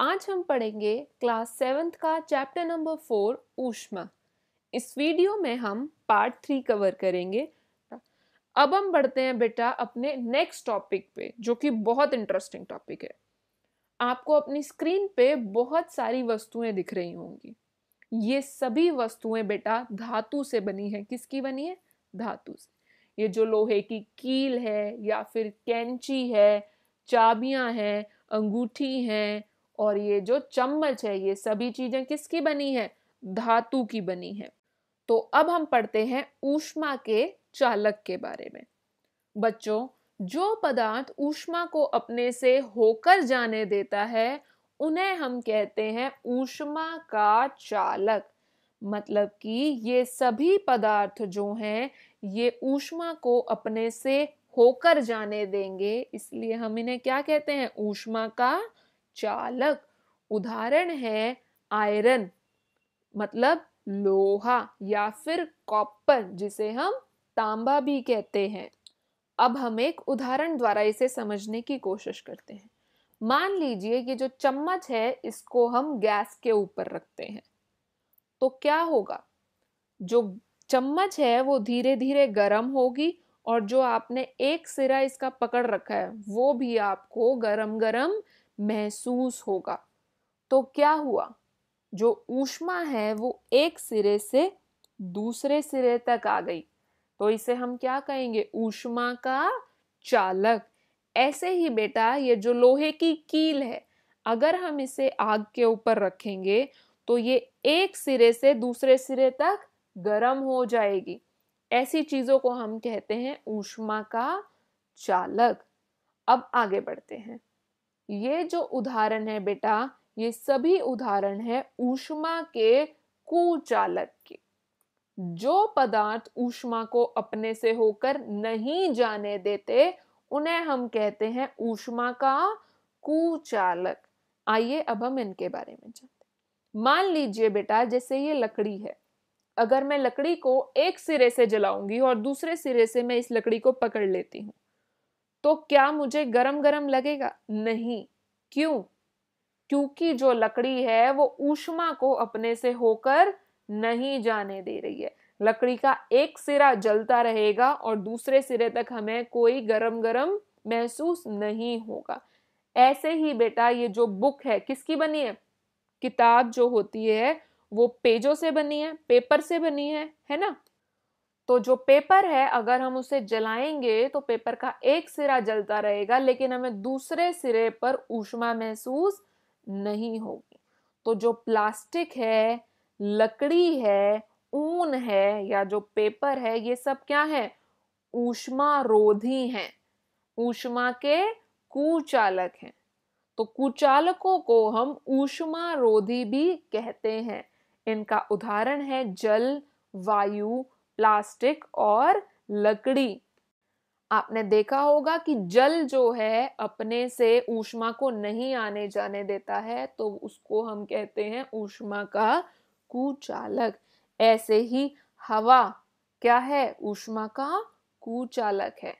आज हम पढ़ेंगे क्लास सेवेंथ का चैप्टर नंबर फोर ऊष्मा इस वीडियो में हम पार्ट थ्री कवर करेंगे अब हम बढ़ते हैं बेटा अपने नेक्स्ट टॉपिक पे जो कि बहुत इंटरेस्टिंग टॉपिक है आपको अपनी स्क्रीन पे बहुत सारी वस्तुएं दिख रही होंगी ये सभी वस्तुएं बेटा धातु से बनी है किसकी बनी है धातु से ये जो लोहे की कील है या फिर कैंची है चाबियां हैं अंगूठी हैं और ये जो चम्मच है ये सभी चीज़ें किसकी बनी है धातु की बनी है तो अब हम पढ़ते हैं ऊष्मा के चालक के बारे में बच्चों जो पदार्थ ऊष्मा को अपने से होकर जाने देता है उन्हें हम कहते हैं ऊष्मा का चालक मतलब कि ये सभी पदार्थ जो हैं ये ऊष्मा को अपने से होकर जाने देंगे इसलिए हम इन्हें क्या कहते हैं ऊष्मा का चालक उदाहरण है आयरन मतलब लोहा या फिर कॉपर जिसे हम तांबा भी कहते हैं अब हम एक उदाहरण द्वारा इसे समझने की कोशिश करते हैं मान लीजिए कि जो चम्मच है इसको हम गैस के ऊपर रखते हैं तो क्या होगा जो चम्मच है वो धीरे धीरे गर्म होगी और जो आपने एक सिरा इसका पकड़ रखा है वो भी आपको गरम गरम महसूस होगा तो क्या हुआ जो ऊष्मा है वो एक सिरे से दूसरे सिरे तक आ गई तो इसे हम क्या कहेंगे ऊष्मा का चालक ऐसे ही बेटा ये जो लोहे की कील है अगर हम इसे आग के ऊपर रखेंगे तो ये एक सिरे से दूसरे सिरे तक गर्म हो जाएगी ऐसी चीजों को हम कहते हैं ऊष्मा का चालक अब आगे बढ़ते हैं ये जो उदाहरण है बेटा ये सभी उदाहरण है ऊष्मा के कुचालक के जो पदार्थ ऊष्मा को अपने से होकर नहीं जाने देते उन्हें हम कहते हैं ऊष्मा का कुचालक आइए अब हम इनके बारे में जानते मान लीजिए बेटा जैसे ये लकड़ी है अगर मैं लकड़ी को एक सिरे से जलाऊंगी और दूसरे सिरे से मैं इस लकड़ी को पकड़ लेती हूँ तो क्या मुझे गरम गरम लगेगा नहीं क्यों क्योंकि जो लकड़ी है वो ऊष्मा को अपने से होकर नहीं जाने दे रही है लकड़ी का एक सिरा जलता रहेगा और दूसरे सिरे तक हमें कोई गरम गरम महसूस नहीं होगा ऐसे ही बेटा ये जो बुक है किसकी बनी है किताब जो होती है वो पेजों से बनी है पेपर से बनी है है ना तो जो पेपर है अगर हम उसे जलाएंगे तो पेपर का एक सिरा जलता रहेगा लेकिन हमें दूसरे सिरे पर ऊष्मा महसूस नहीं होगी तो जो प्लास्टिक है लकड़ी है ऊन है या जो पेपर है ये सब क्या है ऊष्मा रोधी है ऊष्मा के कुचालक हैं तो कुचालकों को हम ऊष्मा रोधी भी कहते हैं इनका उदाहरण है जल वायु प्लास्टिक और लकड़ी आपने देखा होगा कि जल जो है अपने से ऊष्मा को नहीं आने जाने देता है तो उसको हम कहते हैं ऊष्मा का कुचालक ऐसे ही हवा क्या है ऊष्मा का कुचालक है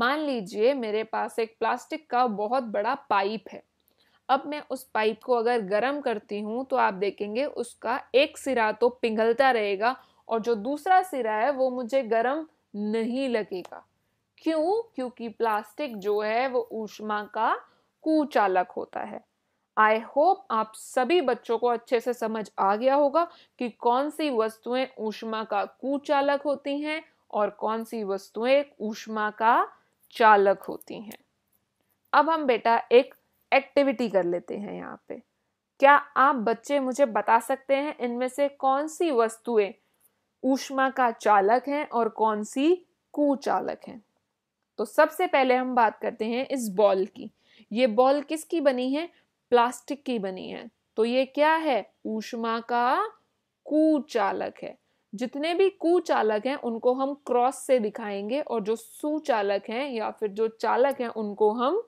मान लीजिए मेरे पास एक प्लास्टिक का बहुत बड़ा पाइप है अब मैं उस पाइप को अगर गर्म करती हूँ तो आप देखेंगे उसका एक सिरा तो पिघलता रहेगा और जो दूसरा सिरा है वो मुझे गर्म नहीं लगेगा क्यों क्योंकि प्लास्टिक जो है वो ऊष्मा का कुचालक होता है आई होप आप सभी बच्चों को अच्छे से समझ आ गया होगा कि कौन सी वस्तुएं ऊष्मा का कुचालक होती हैं और कौन सी वस्तुएं ऊष्मा का चालक होती हैं अब हम बेटा एक एक्टिविटी कर लेते हैं यहाँ पे क्या आप बच्चे मुझे बता सकते हैं इनमें से कौन सी वस्तुएं ऊष्मा का चालक है और कौन सी कुचालक है तो सबसे पहले हम बात करते हैं इस बॉल की ये बॉल किसकी बनी है प्लास्टिक की बनी है तो ये क्या है ऊष्मा का कुचालक है जितने भी कुचालक हैं उनको हम क्रॉस से दिखाएंगे और जो सुचालक हैं या फिर जो चालक हैं उनको हम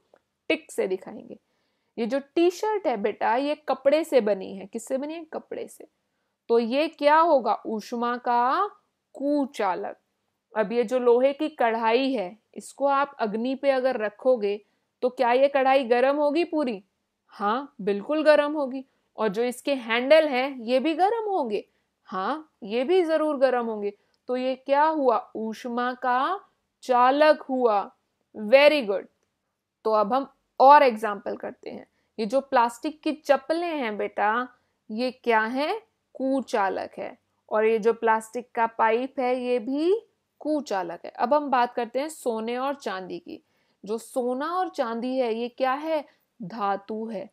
टिक से दिखाएंगे ये जो टी शर्ट है बेटा ये कपड़े से बनी है किससे बनी है कपड़े से तो ये क्या होगा ऊष्मा का कुचालक अब ये जो लोहे की कढ़ाई है इसको आप अग्नि पे अगर रखोगे तो क्या ये कढ़ाई गर्म होगी पूरी हाँ बिल्कुल गर्म होगी और जो इसके हैंडल हैं ये भी गर्म होंगे हाँ ये भी ज़रूर गर्म होंगे तो ये क्या हुआ ऊष्मा का चालक हुआ वेरी गुड तो अब हम और एग्जाम्पल करते हैं ये जो प्लास्टिक की चप्पलें हैं बेटा ये क्या है कुचालक है और ये जो प्लास्टिक का पाइप है ये भी कुचालक है अब हम बात करते हैं सोने और चांदी की जो सोना और चांदी है ये क्या है धातु है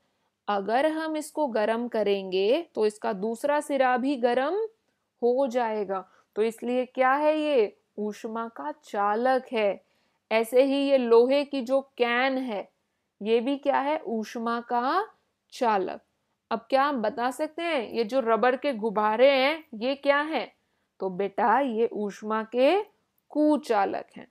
अगर हम इसको गर्म करेंगे तो इसका दूसरा सिरा भी गर्म हो जाएगा तो इसलिए क्या है ये ऊष्मा का चालक है ऐसे ही ये लोहे की जो कैन है ये भी क्या है ऊष्मा का चालक अब क्या आप बता सकते हैं ये जो रबर के गुब्बारे हैं ये क्या हैं तो बेटा ये ऊष्मा के कुचालक हैं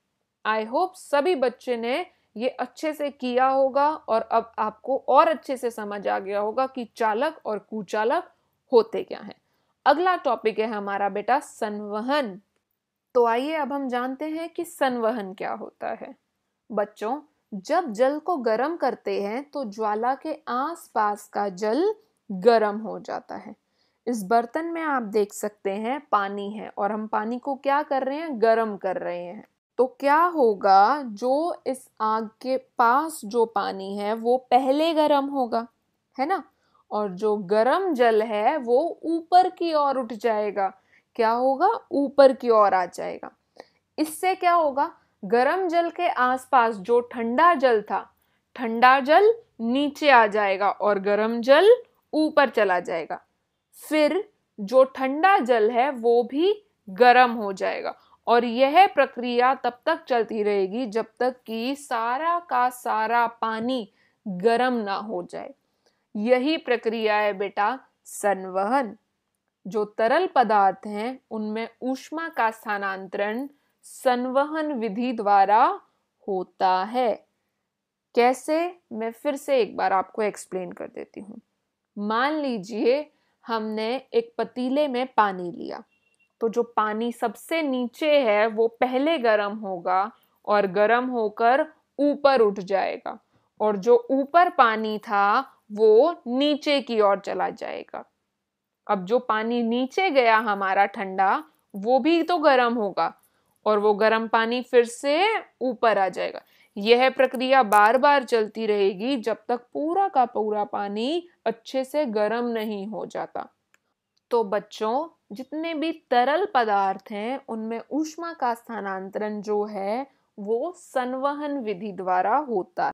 आई होप सभी बच्चे ने ये अच्छे से किया होगा और अब आपको और अच्छे से समझ आ गया होगा कि चालक और कुचालक होते क्या हैं अगला टॉपिक है हमारा बेटा संवहन तो आइए अब हम जानते हैं कि संवहन क्या होता है बच्चों जब जल को गर्म करते हैं तो ज्वाला के आसपास का जल गर्म हो जाता है इस बर्तन में आप देख सकते हैं पानी है और हम पानी को क्या कर रहे हैं गर्म कर रहे हैं तो क्या होगा जो इस आग के पास जो पानी है वो पहले गर्म होगा है ना और जो गर्म जल है वो ऊपर की ओर उठ जाएगा क्या होगा ऊपर की ओर आ जाएगा इससे क्या होगा गर्म जल के आसपास जो ठंडा जल था ठंडा जल नीचे आ जाएगा और गर्म जल ऊपर चला जाएगा फिर जो ठंडा जल है वो भी गर्म हो जाएगा और यह प्रक्रिया तब तक चलती रहेगी जब तक कि सारा का सारा पानी गर्म ना हो जाए यही प्रक्रिया है बेटा संवहन जो तरल पदार्थ हैं उनमें ऊष्मा का स्थानांतरण संवहन विधि द्वारा होता है कैसे मैं फिर से एक बार आपको एक्सप्लेन कर देती हूँ मान लीजिए हमने एक पतीले में पानी लिया तो जो पानी सबसे नीचे है वो पहले गर्म होगा और गर्म होकर ऊपर उठ जाएगा और जो ऊपर पानी था वो नीचे की ओर चला जाएगा अब जो पानी नीचे गया हमारा ठंडा वो भी तो गर्म होगा और वो गर्म पानी फिर से ऊपर आ जाएगा यह प्रक्रिया बार बार चलती रहेगी जब तक पूरा का पूरा पानी अच्छे से गर्म नहीं हो जाता तो बच्चों जितने भी तरल पदार्थ हैं उनमें ऊष्मा का स्थानांतरण जो है वो संवहन विधि द्वारा होता है